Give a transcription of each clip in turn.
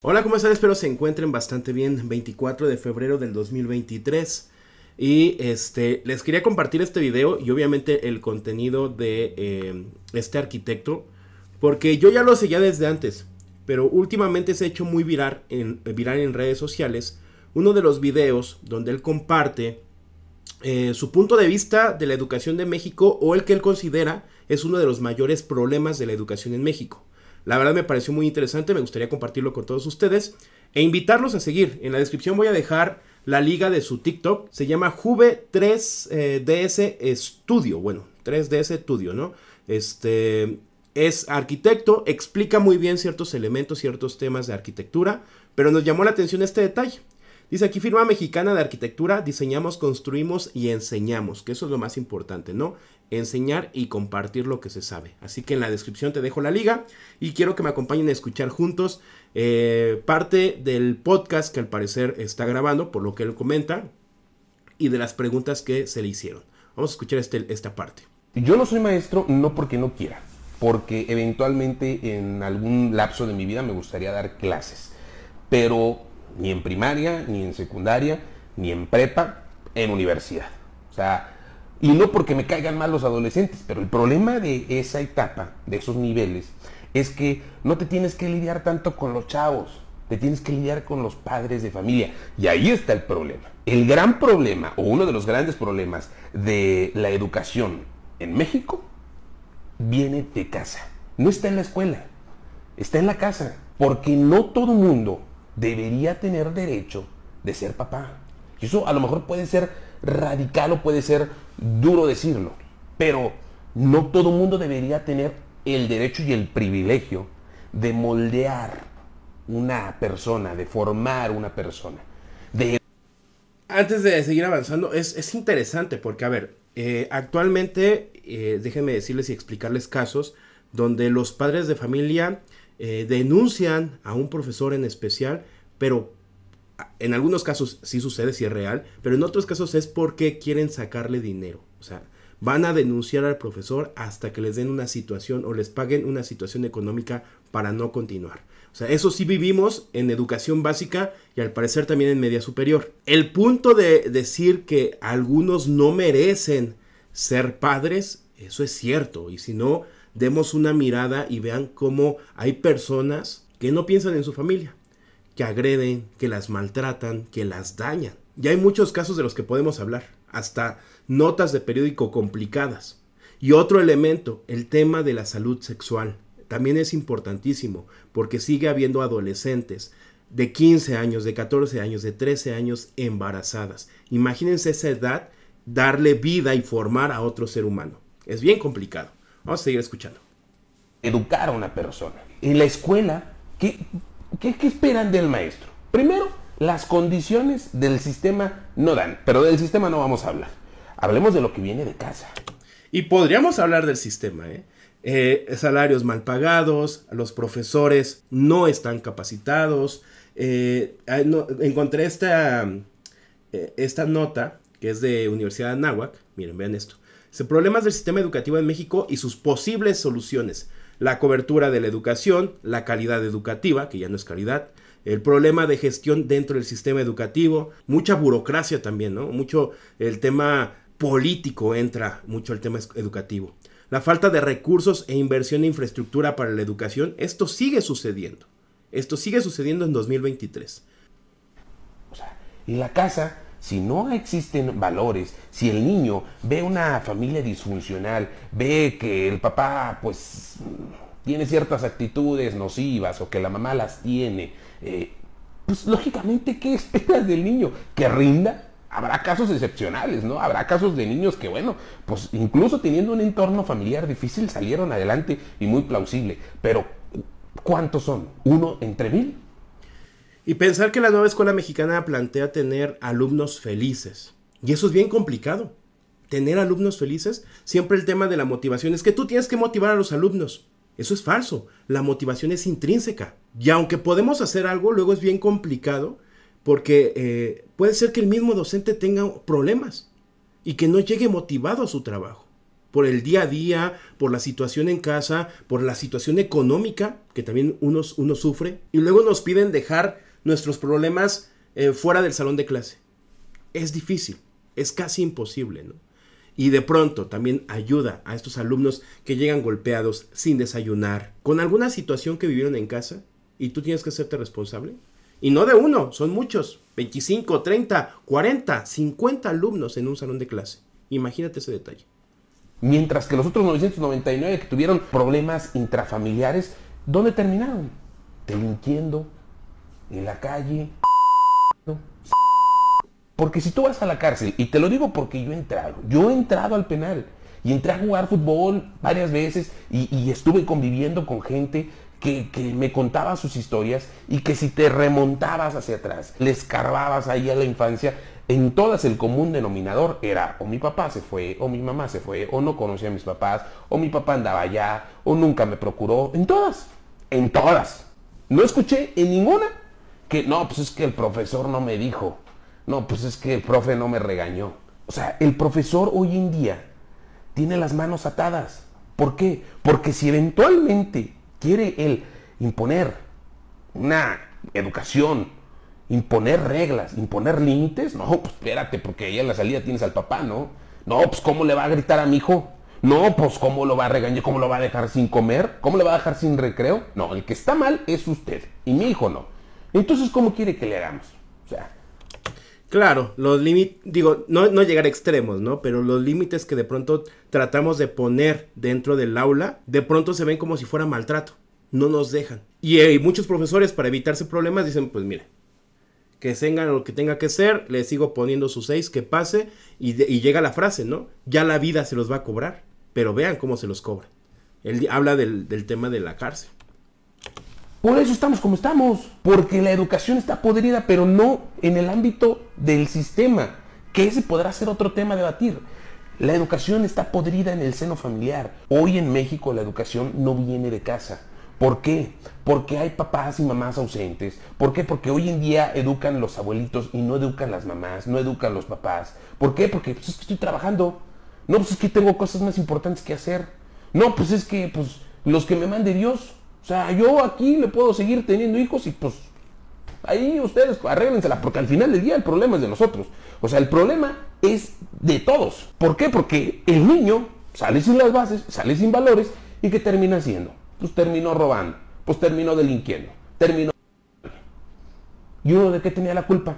Hola, ¿cómo están? Espero se encuentren bastante bien. 24 de febrero del 2023. Y este, les quería compartir este video y obviamente el contenido de eh, este arquitecto. Porque yo ya lo seguía desde antes. Pero últimamente se ha hecho muy viral en, en redes sociales. Uno de los videos donde él comparte eh, su punto de vista de la educación de México o el que él considera es uno de los mayores problemas de la educación en México. La verdad me pareció muy interesante, me gustaría compartirlo con todos ustedes e invitarlos a seguir. En la descripción voy a dejar la liga de su TikTok. Se llama Juve3DS eh, Studio. Bueno, 3DS Studio, ¿no? Este es arquitecto, explica muy bien ciertos elementos, ciertos temas de arquitectura, pero nos llamó la atención este detalle. Dice aquí firma mexicana de arquitectura, diseñamos, construimos y enseñamos, que eso es lo más importante, ¿no? Enseñar y compartir lo que se sabe. Así que en la descripción te dejo la liga y quiero que me acompañen a escuchar juntos eh, parte del podcast que al parecer está grabando, por lo que él comenta, y de las preguntas que se le hicieron. Vamos a escuchar este, esta parte. Yo no soy maestro no porque no quiera, porque eventualmente en algún lapso de mi vida me gustaría dar clases, pero ni en primaria, ni en secundaria, ni en prepa, en universidad. O sea, y no porque me caigan mal los adolescentes, pero el problema de esa etapa, de esos niveles, es que no te tienes que lidiar tanto con los chavos, te tienes que lidiar con los padres de familia. Y ahí está el problema. El gran problema, o uno de los grandes problemas de la educación en México, viene de casa. No está en la escuela, está en la casa. Porque no todo mundo debería tener derecho de ser papá. Y eso a lo mejor puede ser radical o puede ser duro decirlo, pero no todo mundo debería tener el derecho y el privilegio de moldear una persona, de formar una persona. De... Antes de seguir avanzando, es, interesante porque, a ver, eh, actualmente, eh, déjenme decirles y explicarles casos donde los padres de familia eh, denuncian a un profesor en especial, pero en algunos casos sí sucede, si es real, pero en otros casos es porque quieren sacarle dinero. O sea, van a denunciar al profesor hasta que les den una situación o les paguen una situación económica para no continuar. O sea, eso sí vivimos en educación básica y al parecer también en media superior. El punto de decir que algunos no merecen ser padres, eso es cierto. Y si no, demos una mirada y vean cómo hay personas que no piensan en su familia, que agreden, que las maltratan, que las dañan. Y hay muchos casos de los que podemos hablar, hasta notas de periódico complicadas. Y otro elemento, el tema de la salud sexual. También es importantísimo porque sigue habiendo adolescentes de 15 años, de 14 años, de 13 años embarazadas. Imagínense esa edad darle vida y formar a otro ser humano. Es bien complicado. Vamos a seguir escuchando. Educar a una persona. En la escuela, ¿qué, esperan del maestro? Primero, las condiciones del sistema no dan, pero del sistema no vamos a hablar. Hablemos de lo que viene de casa. Y podríamos hablar del sistema, ¿eh? Eh, salarios mal pagados, los profesores no están capacitados. Eh, encontré esta, esta nota que es de Universidad de Anáhuac, miren, vean esto, problemas del sistema educativo en México y sus posibles soluciones. La cobertura de la educación, la calidad educativa, que ya no es calidad, el problema de gestión dentro del sistema educativo, mucha burocracia también, ¿no? Mucho el tema político entra, mucho el tema educativo. La falta de recursos e inversión en infraestructura para la educación, esto sigue sucediendo. Esto sigue sucediendo en 2023. O sea, y la casa si no existen valores, si el niño ve una familia disfuncional, ve que el papá pues tiene ciertas actitudes nocivas o que la mamá las tiene, eh, pues lógicamente, ¿qué esperas del niño? ¿Que rinda? Habrá casos excepcionales, ¿no? Habrá casos de niños que, bueno, pues incluso teniendo un entorno familiar difícil salieron adelante y muy plausible. Pero, ¿cuántos son? ¿Uno entre mil? Y pensar que la nueva escuela mexicana plantea tener alumnos felices. Y eso es bien complicado. Tener alumnos felices, siempre el tema de la motivación es que tú tienes que motivar a los alumnos. Eso es falso. La motivación es intrínseca. Y aunque podemos hacer algo, luego es bien complicado porque eh, puede ser que el mismo docente tenga problemas y que no llegue motivado a su trabajo por el día a día, por la situación en casa, por la situación económica, que también unos, uno sufre, y luego nos piden dejar nuestros problemas eh, fuera del salón de clase. Es difícil, es casi imposible, ¿no? Y de pronto también ayuda a estos alumnos que llegan golpeados, sin desayunar, con alguna situación que vivieron en casa y tú tienes que hacerte responsable. Y no de uno, son muchos, 25, 30, 40, 50 alumnos en un salón de clase. Imagínate ese detalle. Mientras que los otros 999 que tuvieron problemas intrafamiliares, ¿dónde terminaron? Te Delinquiendo, en la calle. Porque si tú vas a la cárcel, y te lo digo porque yo he entrado, yo he entrado al penal y entré a jugar fútbol varias veces y, estuve conviviendo con gente que, que, me contaba sus historias y que si te remontabas hacia atrás, le escarbabas ahí a la infancia, en todas el común denominador era o mi papá se fue, o mi mamá se fue, o no conocía a mis papás, o mi papá andaba allá, o nunca me procuró, en todas, en todas. No escuché en ninguna que no, pues es que el profesor no me dijo, no, pues es que el profe no me regañó. O sea, el profesor hoy en día tiene las manos atadas. ¿Por qué? Porque si eventualmente quiere él imponer una educación, imponer reglas, imponer límites, no, pues espérate, porque ahí en la salida tienes al papá, ¿no? No, pues ¿cómo le va a gritar a mi hijo? No, pues ¿cómo lo va a regañar? ¿Cómo lo va a dejar sin comer? ¿Cómo le va a dejar sin recreo? No, el que está mal es usted y mi hijo no. Entonces, ¿cómo quiere que le hagamos? O sea. Claro, los límites, digo, no, llegar a extremos, ¿no? Pero los límites que de pronto tratamos de poner dentro del aula, de pronto se ven como si fuera maltrato. No nos dejan. Y, eh, muchos profesores, para evitarse problemas, dicen, pues mira, que tengan lo que tenga que ser, le sigo poniendo sus seis, que pase, y, llega la frase, ¿no? Ya la vida se los va a cobrar, pero vean cómo se los cobra. Él habla del tema de la cárcel. Por eso estamos como estamos, porque la educación está podrida, pero no en el ámbito del sistema, que ese podrá ser otro tema a debatir. La educación está podrida en el seno familiar. Hoy en México la educación no viene de casa. ¿Por qué? Porque hay papás y mamás ausentes. ¿Por qué? Porque hoy en día educan los abuelitos y no educan las mamás, no educan los papás. ¿Por qué? Porque pues, es que estoy trabajando. No, pues es que tengo cosas más importantes que hacer. No, pues es que pues, los que me mande Dios. O sea, yo aquí le puedo seguir teniendo hijos y pues ahí ustedes arréglensela, porque al final del día el problema es de nosotros. O sea, el problema es de todos. ¿Por qué? Porque el niño sale sin las bases, sale sin valores y ¿qué termina haciendo? Pues terminó robando, pues terminó delinquiendo, terminó... ¿Y uno de qué tenía la culpa?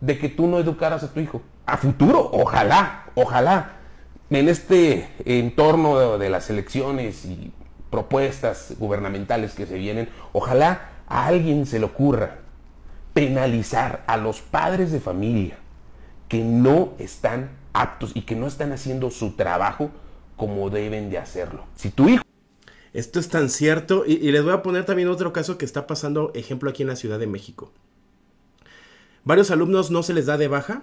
De que tú no educaras a tu hijo. A futuro, ojalá, ojalá. En este entorno de las elecciones y propuestas gubernamentales que se vienen, ojalá a alguien se le ocurra penalizar a los padres de familia que no están aptos y que no están haciendo su trabajo como deben de hacerlo. Si tu hijo... Esto es tan cierto y, y les voy a poner también otro caso que está pasando, ejemplo, aquí en la Ciudad de México. Varios alumnos no se les da de baja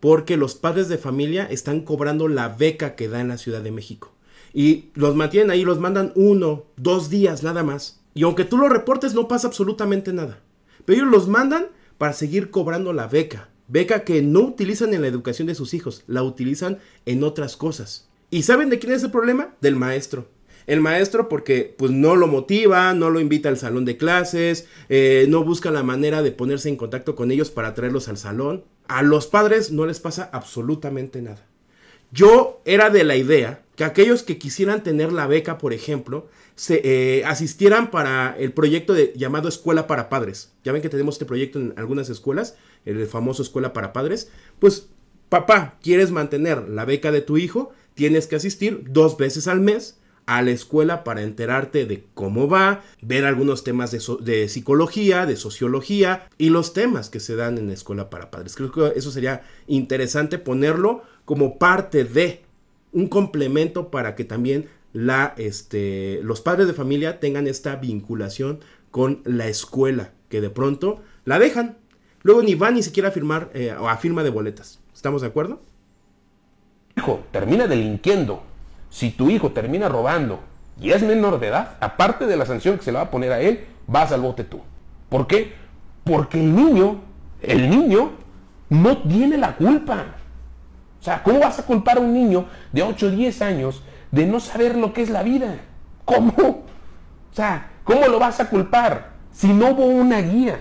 porque los padres de familia están cobrando la beca que da en la Ciudad de México. Y los mantienen ahí, los mandan uno, dos días nada más. Y aunque tú lo reportes, no pasa absolutamente nada. Pero ellos los mandan para seguir cobrando la beca. Beca que no utilizan en la educación de sus hijos, la utilizan en otras cosas. ¿Y saben de quién es el problema? Del maestro. El maestro porque pues no lo motiva, no lo invita al salón de clases, eh, no busca la manera de ponerse en contacto con ellos para traerlos al salón. A los padres no les pasa absolutamente nada. Yo era de la idea que aquellos que quisieran tener la beca, por ejemplo, se, eh, asistieran para el proyecto de, llamado Escuela para Padres. Ya ven que tenemos este proyecto en algunas escuelas, el famoso Escuela para Padres. Pues, papá, ¿quieres mantener la beca de tu hijo? Tienes que asistir dos veces al mes a la escuela para enterarte de cómo va, ver algunos temas de, psicología, de sociología y los temas que se dan en la escuela para padres. Creo que eso sería interesante ponerlo como parte de un complemento para que también la, este, los padres de familia tengan esta vinculación con la escuela, que de pronto la dejan. Luego ni van ni siquiera a firmar eh, o a firma de boletas. ¿Estamos de acuerdo? Hijo, termina delinquiendo si tu hijo termina robando y es menor de edad, aparte de la sanción que se le va a poner a él, vas al bote tú. ¿Por qué? Porque el niño, el niño no tiene la culpa. O sea, ¿cómo vas a culpar a un niño de 8 o 10 años de no saber lo que es la vida? ¿Cómo? O sea, ¿cómo lo vas a culpar si no hubo una guía?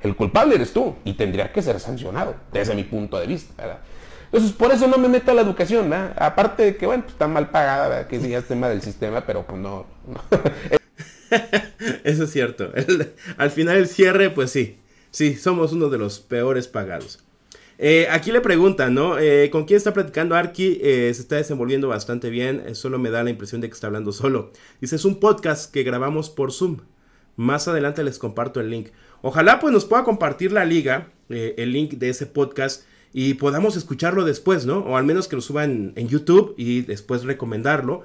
El culpable eres tú y tendría que ser sancionado, desde mi punto de vista. Entonces, por eso no me meto a la educación, Aparte de que, bueno, pues, está mal pagada, que sí, es este tema del sistema, pero pues no. eso es cierto. al final el cierre, pues sí. Sí, somos uno de los peores pagados. Eh, aquí le preguntan, ¿no? Eh, ¿Con quién está platicando Arki? Eh, se está desenvolviendo bastante bien, solo me da la impresión de que está hablando solo. Dice, es un podcast que grabamos por Zoom. Más adelante les comparto el link. Ojalá pues nos pueda compartir la liga, el link de ese podcast y podamos escucharlo después, ¿no? O al menos que lo suban en YouTube y después recomendarlo.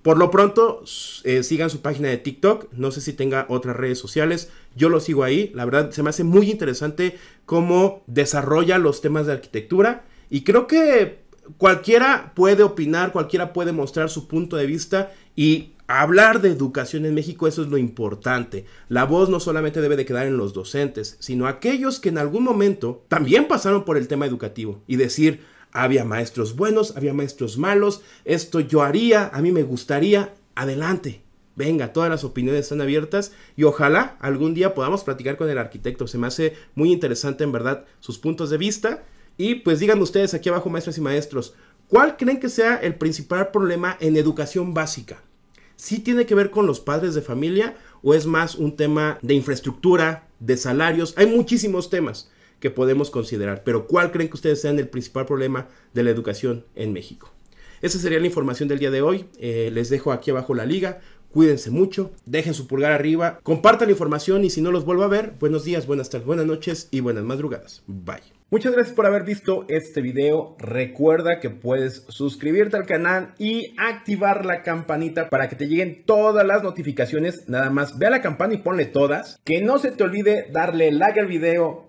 Por lo pronto, eh, sigan su página de TikTok. No sé si tenga otras redes sociales. Yo lo sigo ahí. La verdad, se me hace muy interesante cómo desarrolla los temas de arquitectura. Y creo que cualquiera puede opinar, cualquiera puede mostrar su punto de vista. Y Hablar de educación en México, eso es lo importante. La voz no solamente debe de quedar en los docentes, sino aquellos que en algún momento también pasaron por el tema educativo y decir, había maestros buenos, había maestros malos, esto yo haría, a mí me gustaría, adelante. Venga, todas las opiniones están abiertas y ojalá algún día podamos platicar con el arquitecto. Se me hace muy interesante en verdad sus puntos de vista. Y pues díganme ustedes aquí abajo, maestras y maestros, ¿cuál creen que sea el principal problema en educación básica? sí tiene que ver con los padres de familia o es más un tema de infraestructura, de salarios? Hay muchísimos temas que podemos considerar, pero ¿cuál creen que ustedes sean el principal problema de la educación en México? Esa sería la información del día de hoy. Eh, les dejo aquí abajo la liga. Cuídense mucho, dejen su pulgar arriba, compartan la información y si no los vuelvo a ver, buenos días, buenas tardes, buenas noches y buenas madrugadas. Bye. Muchas gracias por haber visto este video. Recuerda que puedes suscribirte al canal y activar la campanita para que te lleguen todas las notificaciones. Nada más ve a la campana y ponle todas. Que no se te olvide darle like al video,